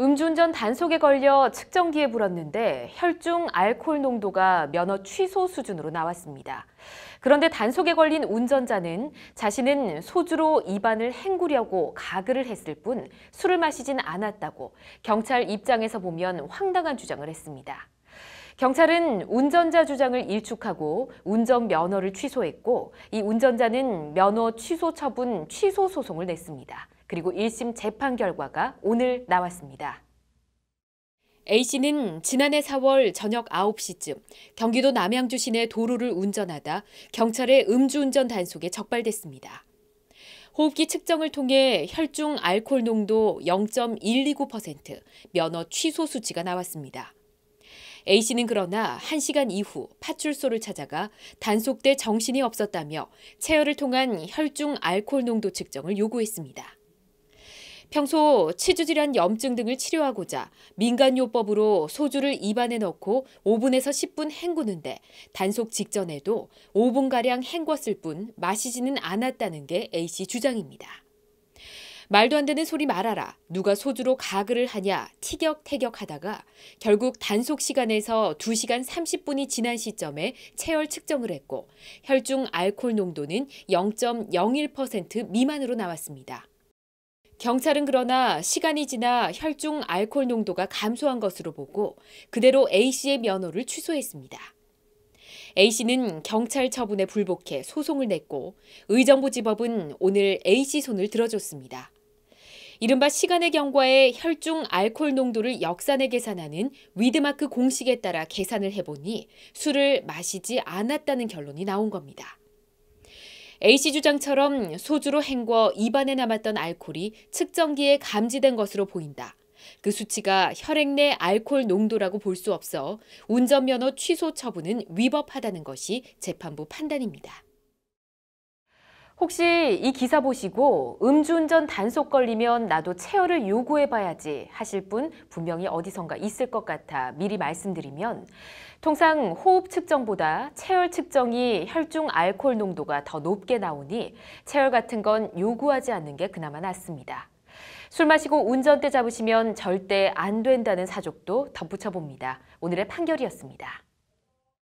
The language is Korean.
음주운전 단속에 걸려 측정기에 불었는데 혈중 알코올 농도가 면허 취소 수준으로 나왔습니다. 그런데 단속에 걸린 운전자는 자신은 소주로 입안을 헹구려고 가글을 했을 뿐 술을 마시진 않았다고 경찰 입장에서 보면 황당한 주장을 했습니다. 경찰은 운전자 주장을 일축하고 운전 면허를 취소했고 이 운전자는 면허 취소 처분 취소 소송을 냈습니다. 그리고 1심 재판 결과가 오늘 나왔습니다. A씨는 지난해 4월 저녁 9시쯤 경기도 남양주 시내 도로를 운전하다 경찰의 음주운전 단속에 적발됐습니다. 호흡기 측정을 통해 혈중 알코올 농도 0.129%, 면허 취소 수치가 나왔습니다. A씨는 그러나 1시간 이후 파출소를 찾아가 단속돼 정신이 없었다며 체열을 통한 혈중 알코올 농도 측정을 요구했습니다. 평소 치주질환 염증 등을 치료하고자 민간요법으로 소주를 입안에 넣고 5분에서 10분 헹구는데 단속 직전에도 5분가량 헹궜을 뿐 마시지는 않았다는 게 A씨 주장입니다. 말도 안 되는 소리 말아라. 누가 소주로 가글을 하냐. 티격태격 하다가 결국 단속 시간에서 2시간 30분이 지난 시점에 체열 측정을 했고 혈중 알코올 농도는 0.01% 미만으로 나왔습니다. 경찰은 그러나 시간이 지나 혈중 알코올 농도가 감소한 것으로 보고 그대로 A씨의 면허를 취소했습니다. A씨는 경찰 처분에 불복해 소송을 냈고 의정부지법은 오늘 A씨 손을 들어줬습니다. 이른바 시간의 경과에 혈중 알코올 농도를 역산해 계산하는 위드마크 공식에 따라 계산을 해보니 술을 마시지 않았다는 결론이 나온 겁니다. A씨 주장처럼 소주로 헹궈 입안에 남았던 알코올이 측정기에 감지된 것으로 보인다. 그 수치가 혈액 내 알코올 농도라고 볼 수 없어 운전면허 취소 처분은 위법하다는 것이 재판부 판단입니다. 혹시 이 기사 보시고 음주운전 단속 걸리면 나도 체어를 요구해 봐야지 하실 분 분명히 어디선가 있을 것 같아 미리 말씀드리면 통상 호흡 측정보다 체열 측정이 혈중 알코올 농도가 더 높게 나오니 체열 같은 건 요구하지 않는 게 그나마 낫습니다. 술 마시고 운전대 잡으시면 절대 안 된다는 사족도 덧붙여 봅니다. 오늘의 판결이었습니다.